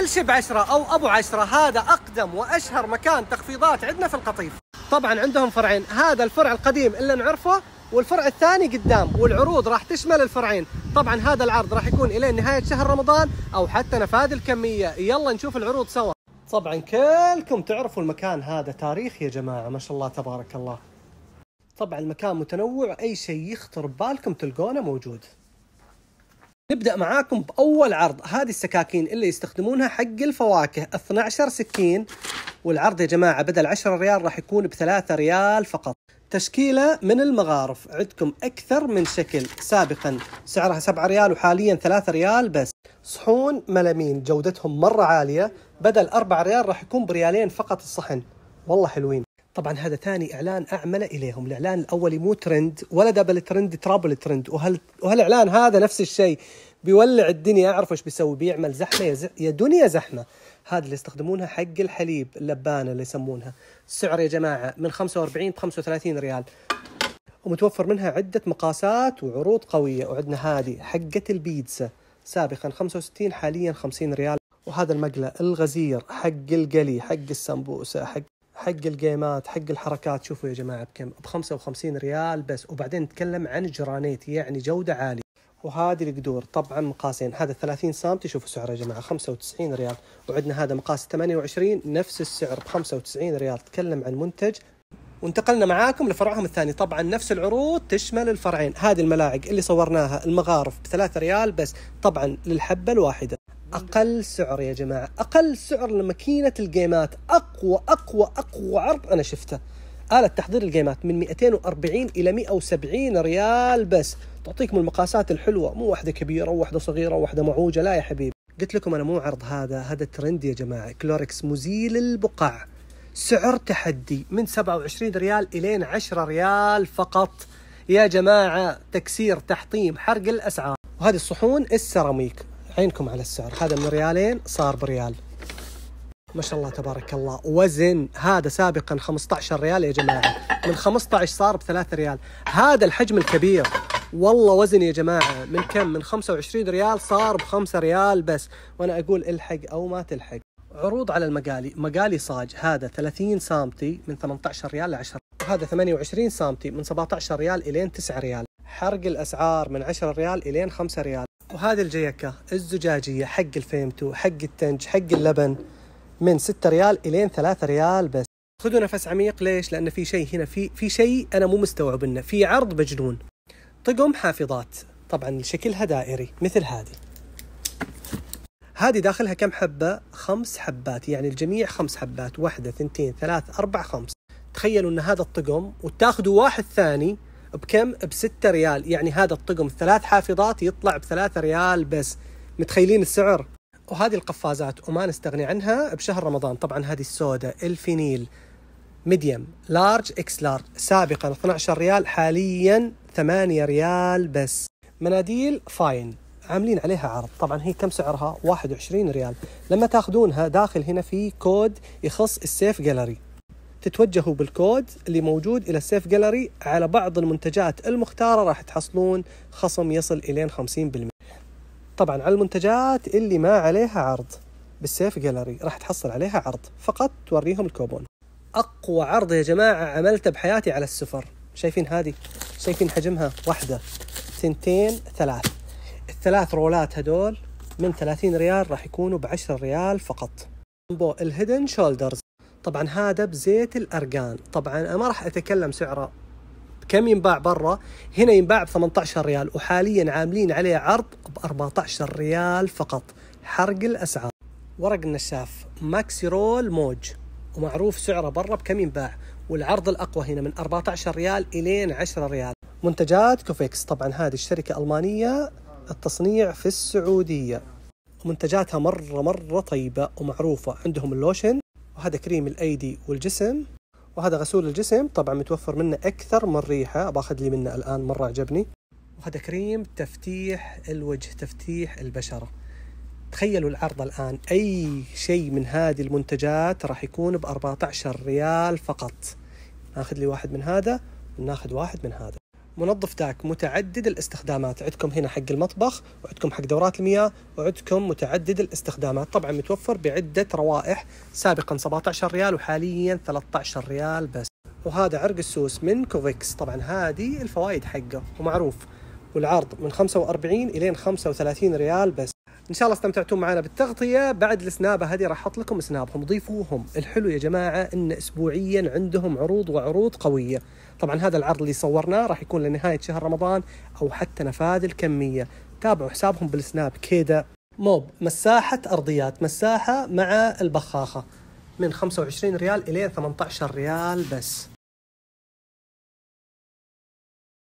كل شيء بعشرة أو أبو عشرة هذا أقدم وأشهر مكان تخفيضات عندنا في القطيف طبعا عندهم فرعين هذا الفرع القديم اللي نعرفه والفرع الثاني قدام والعروض راح تشمل الفرعين طبعا هذا العرض راح يكون إلى نهاية شهر رمضان أو حتى نفاذ الكمية يلا نشوف العروض سوا طبعا كلكم تعرفوا المكان هذا تاريخ يا جماعة ما شاء الله تبارك الله طبعا المكان متنوع أي شيء يخطر ببالكم تلقونه موجود نبدأ معاكم بأول عرض هذه السكاكين اللي يستخدمونها حق الفواكه 12 سكين والعرض يا جماعة بدل 10 ريال راح يكون ب 3 ريال فقط تشكيلة من المغارف عندكم أكثر من شكل سابقا سعرها 7 ريال وحاليا 3 ريال بس صحون ملامين جودتهم مرة عالية بدل 4 ريال راح يكون بريالين فقط الصحن والله حلوين طبعا هذا ثاني اعلان اعمل اليهم الاعلان الاولي مو ترند ولا دبل ترند ترابل ترند وهل وهالاعلان هذا نفس الشيء بيولع الدنيا اعرف ايش بيسوي بيعمل زحمه يا, ز... يا دنيا زحمه هذا اللي يستخدمونها حق الحليب اللبانه اللي يسمونها السعر يا جماعه من 45 ب 35 ريال ومتوفر منها عده مقاسات وعروض قويه وعندنا هذه حقه البيتزا سابقا 65 حاليا 50 ريال وهذا المقلى الغزير حق القلي حق السمبوسه حق حق الجيمات حق الحركات شوفوا يا جماعه بكم ب 55 ريال بس وبعدين نتكلم عن جرانيت يعني جوده عاليه وهذه القدور طبعا مقاسين هذا 30 سم شوفوا سعره يا جماعه 95 ريال وعندنا هذا مقاس 28 نفس السعر ب 95 ريال تكلم عن منتج وانتقلنا معاكم لفرعهم الثاني طبعا نفس العروض تشمل الفرعين هذه الملاعق اللي صورناها المغارف ب 3 ريال بس طبعا للحبه الواحده اقل سعر يا جماعه اقل سعر لماكينه الجيمات اقوى اقوى اقوى عرض انا شفته آلة تحضير الجيمات من 240 إلى 170 ريال بس تعطيكم المقاسات الحلوة مو واحدة كبيرة وواحدة صغيرة وواحدة معوجة لا يا حبيبي قلت لكم أنا مو عرض هذا هذا ترند يا جماعة كلوركس مزيل البقع سعر تحدي من 27 ريال إلى 10 ريال فقط يا جماعة تكسير تحطيم حرق الأسعار وهذه الصحون السيراميك عينكم على السعر هذا من ريالين صار بريال ما شاء الله تبارك الله وزن هذا سابقا 15 ريال يا جماعة من 15 صار ب 3 ريال هذا الحجم الكبير والله وزن يا جماعة من كم من 25 ريال صار ب 5 ريال بس وأنا أقول الحق أو ما تلحق عروض على المقالي مقالي صاج هذا 30 سامتي من 18 ريال ل 10 وهذا 28 سامتي من 17 ريال إلين 9 ريال حرق الأسعار من 10 ريال إلين 5 ريال وهذه الجيكة الزجاجية حق الفيمتو حق التنج حق اللبن من 6 ريال إلين 3 ريال بس خذوا نفس عميق ليش؟ لأن في شيء هنا في في شيء أنا مو مستوعب إنه في عرض مجنون طقم حافظات طبعا شكلها دائري مثل هذه هذه داخلها كم حبة؟ خمس حبات يعني الجميع خمس حبات واحدة ثنتين ثلاث أربع خمس تخيلوا أن هذا الطقم وتاخذوا واحد ثاني بكم؟ ب 6 ريال يعني هذا الطقم ثلاث حافظات يطلع ب 3 ريال بس متخيلين السعر؟ وهذه القفازات وما نستغني عنها بشهر رمضان طبعا هذه السوداء الفينيل ميديم لارج اكس لارج سابقا 12 ريال حاليا 8 ريال بس مناديل فاين عاملين عليها عرض طبعا هي كم سعرها 21 ريال لما تاخذونها داخل هنا في كود يخص السيف جالري تتوجهوا بالكود اللي موجود الى السيف جاليري على بعض المنتجات المختاره راح تحصلون خصم يصل الين 50% طبعا على المنتجات اللي ما عليها عرض بالسيف جاليري راح تحصل عليها عرض فقط توريهم الكوبون اقوى عرض يا جماعه عملته بحياتي على السفر شايفين هذه شايفين حجمها واحده ثنتين ثلاث الثلاث رولات هدول من 30 ريال راح يكونوا ب 10 ريال فقط الهيدن شولدرز طبعا هذا بزيت الارقان طبعا انا ما راح اتكلم سعره كم ينباع برا هنا ينباع ب 18 ريال وحاليا عاملين عليه عرض ب 14 ريال فقط حرق الاسعار ورق النشاف رول موج ومعروف سعره برا بكم ينباع والعرض الاقوى هنا من 14 ريال الين 10 ريال منتجات كوفيكس طبعا هذه الشركه المانيه التصنيع في السعوديه منتجاتها مره مره طيبه ومعروفه عندهم اللوشن وهذا كريم الايدي والجسم وهذا غسول الجسم طبعا متوفر منه اكثر من ريحه باخذ لي منه الان مره عجبني وهذا كريم تفتيح الوجه تفتيح البشره تخيلوا العرض الان اي شيء من هذه المنتجات راح يكون ب 14 ريال فقط ناخذ لي واحد من هذا وناخذ واحد من هذا منظف داك متعدد الاستخدامات عندكم هنا حق المطبخ وعندكم حق دورات المياه وعندكم متعدد الاستخدامات طبعا متوفر بعدة روائح سابقا 17 ريال وحاليا 13 ريال بس وهذا عرق السوس من كوفيكس طبعا هذه الفوائد حقه ومعروف والعرض من 45 إلى 35 ريال بس ان شاء الله استمتعتوا معنا بالتغطيه بعد السنابه هذه راح احط لكم سنابهم ضيفوهم الحلو يا جماعه ان اسبوعيا عندهم عروض وعروض قويه طبعا هذا العرض اللي صورناه راح يكون لنهايه شهر رمضان او حتى نفاذ الكميه تابعوا حسابهم بالسناب كذا موب مساحه ارضيات مساحه مع البخاخه من 25 ريال الى 18 ريال بس